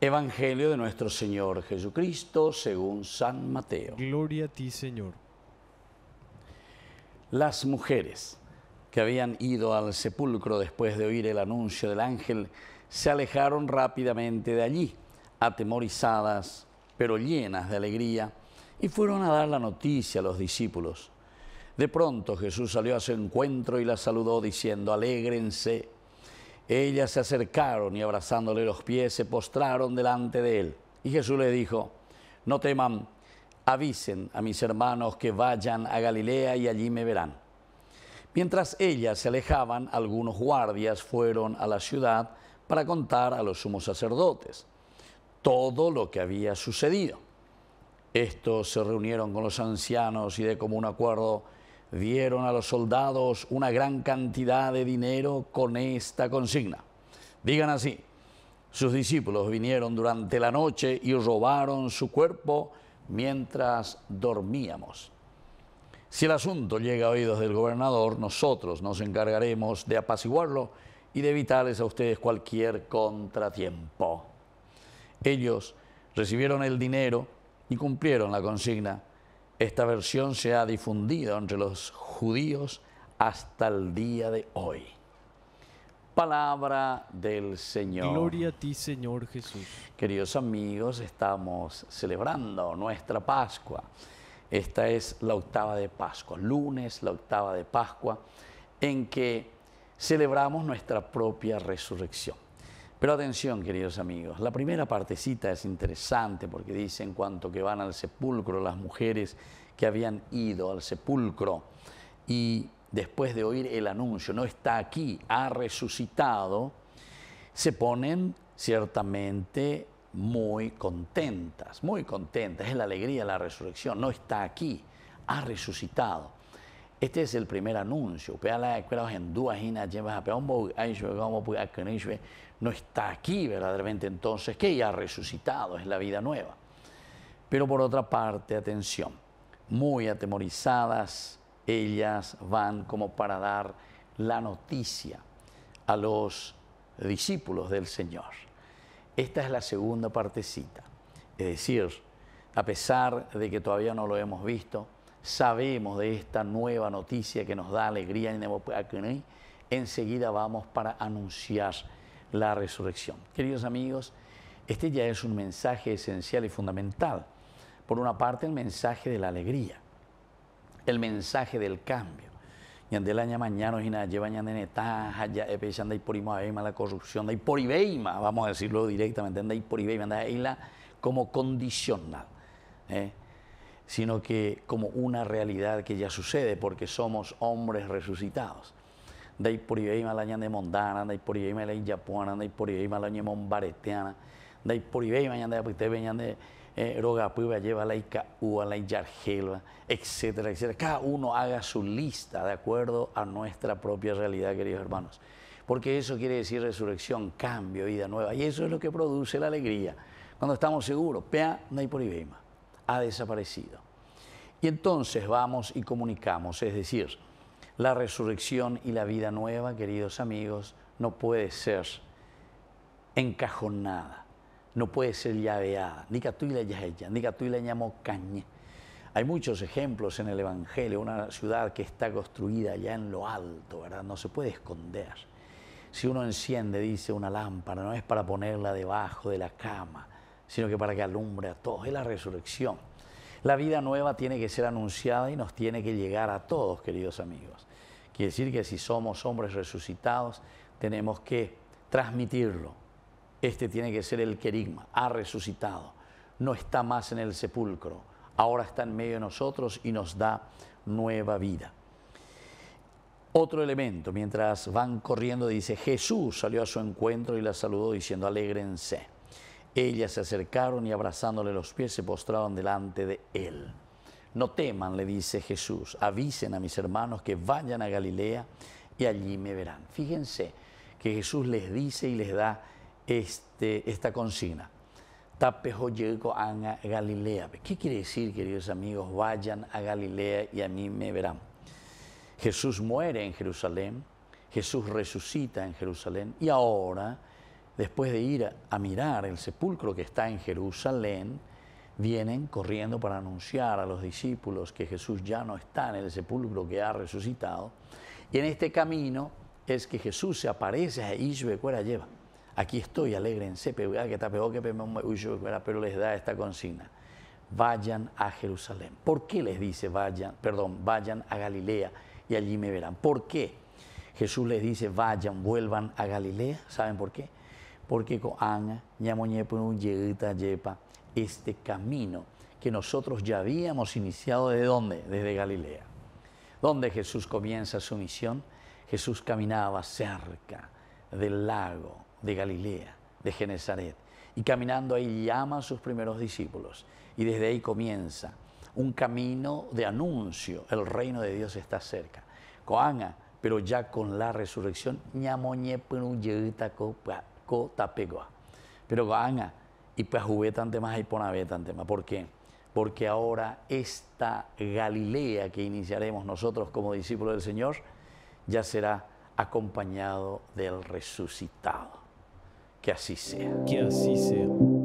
Evangelio de nuestro Señor Jesucristo según San Mateo. Gloria a ti, Señor. Las mujeres que habían ido al sepulcro después de oír el anuncio del ángel se alejaron rápidamente de allí, atemorizadas, pero llenas de alegría, y fueron a dar la noticia a los discípulos. De pronto Jesús salió a su encuentro y la saludó diciendo, alégrense ellas se acercaron y abrazándole los pies se postraron delante de él. Y Jesús le dijo, no teman, avisen a mis hermanos que vayan a Galilea y allí me verán. Mientras ellas se alejaban, algunos guardias fueron a la ciudad para contar a los sumos sacerdotes todo lo que había sucedido. Estos se reunieron con los ancianos y de común acuerdo dieron a los soldados una gran cantidad de dinero con esta consigna. Digan así, sus discípulos vinieron durante la noche y robaron su cuerpo mientras dormíamos. Si el asunto llega a oídos del gobernador, nosotros nos encargaremos de apaciguarlo y de evitarles a ustedes cualquier contratiempo. Ellos recibieron el dinero y cumplieron la consigna esta versión se ha difundido entre los judíos hasta el día de hoy. Palabra del Señor. Gloria a ti, Señor Jesús. Queridos amigos, estamos celebrando nuestra Pascua. Esta es la octava de Pascua, lunes, la octava de Pascua, en que celebramos nuestra propia resurrección. Pero atención, queridos amigos, la primera partecita es interesante porque dice en cuanto que van al sepulcro las mujeres que habían ido al sepulcro y después de oír el anuncio, no está aquí, ha resucitado, se ponen ciertamente muy contentas, muy contentas, es la alegría de la resurrección, no está aquí, ha resucitado. Este es el primer anuncio. no está aquí verdaderamente entonces, que ya ha resucitado, es la vida nueva. Pero por otra parte, atención, muy atemorizadas, ellas van como para dar la noticia a los discípulos del Señor. Esta es la segunda partecita. Es decir, a pesar de que todavía no lo hemos visto, sabemos de esta nueva noticia que nos da alegría en enseguida vamos para anunciar la resurrección. Queridos amigos, este ya es un mensaje esencial y fundamental. Por una parte, el mensaje de la alegría, el mensaje del cambio. mañana, y en el ya mañana y ima la corrupción, da y vamos a decirlo directamente, por y poribeima, da la como condicional. ¿eh? sino que como una realidad que ya sucede, porque somos hombres resucitados. Dai por la de mondana, de por la yapona, dai por la ñemon bareteana, de por ñande apitebe de eh, rogapuiba lleva la icaúa, la yargelva, etcétera, etcétera. Cada uno haga su lista de acuerdo a nuestra propia realidad, queridos hermanos. Porque eso quiere decir resurrección, cambio, vida nueva. Y eso es lo que produce la alegría. Cuando estamos seguros, pea, dai por ibeima ha desaparecido. Y entonces vamos y comunicamos, es decir, la resurrección y la vida nueva, queridos amigos, no puede ser encajonada, no puede ser llaveada. Hay muchos ejemplos en el Evangelio, una ciudad que está construida ya en lo alto, ¿verdad? No se puede esconder. Si uno enciende, dice una lámpara, no es para ponerla debajo de la cama, sino que para que alumbre a todos. Es la resurrección. La vida nueva tiene que ser anunciada y nos tiene que llegar a todos, queridos amigos. Quiere decir que si somos hombres resucitados, tenemos que transmitirlo. Este tiene que ser el querigma. Ha resucitado. No está más en el sepulcro. Ahora está en medio de nosotros y nos da nueva vida. Otro elemento, mientras van corriendo, dice, Jesús salió a su encuentro y la saludó diciendo, alégrense. Ellas se acercaron y abrazándole los pies se postraron delante de él. No teman, le dice Jesús, avisen a mis hermanos que vayan a Galilea y allí me verán. Fíjense que Jesús les dice y les da este, esta consigna. llegó a Galilea. ¿Qué quiere decir, queridos amigos? Vayan a Galilea y a mí me verán. Jesús muere en Jerusalén, Jesús resucita en Jerusalén y ahora después de ir a, mirar el sepulcro que está en Jerusalén, vienen corriendo para anunciar a los discípulos que Jesús ya no está en el sepulcro que ha resucitado. Y en este camino es que Jesús se aparece a Isbe lleva. Aquí estoy, alegrense, ah, pero les da esta consigna. Vayan a Jerusalén. ¿Por qué les dice vayan, perdón, vayan a Galilea y allí me verán? ¿Por qué? Jesús les dice vayan, vuelvan a Galilea. ¿Saben por qué? porque Yepa, este camino que nosotros ya habíamos iniciado, ¿de dónde? Desde Galilea. Donde Jesús comienza su misión, Jesús caminaba cerca del lago de Galilea, de Genezaret, y caminando ahí llama a sus primeros discípulos, y desde ahí comienza un camino de anuncio, el reino de Dios está cerca. Coana, pero ya con la resurrección, ñamoñe pero gana y pues jugué más y tanto más. ¿Por qué? Porque ahora esta Galilea que iniciaremos nosotros como discípulos del Señor ya será acompañado del resucitado. Que así sea. Que así sea.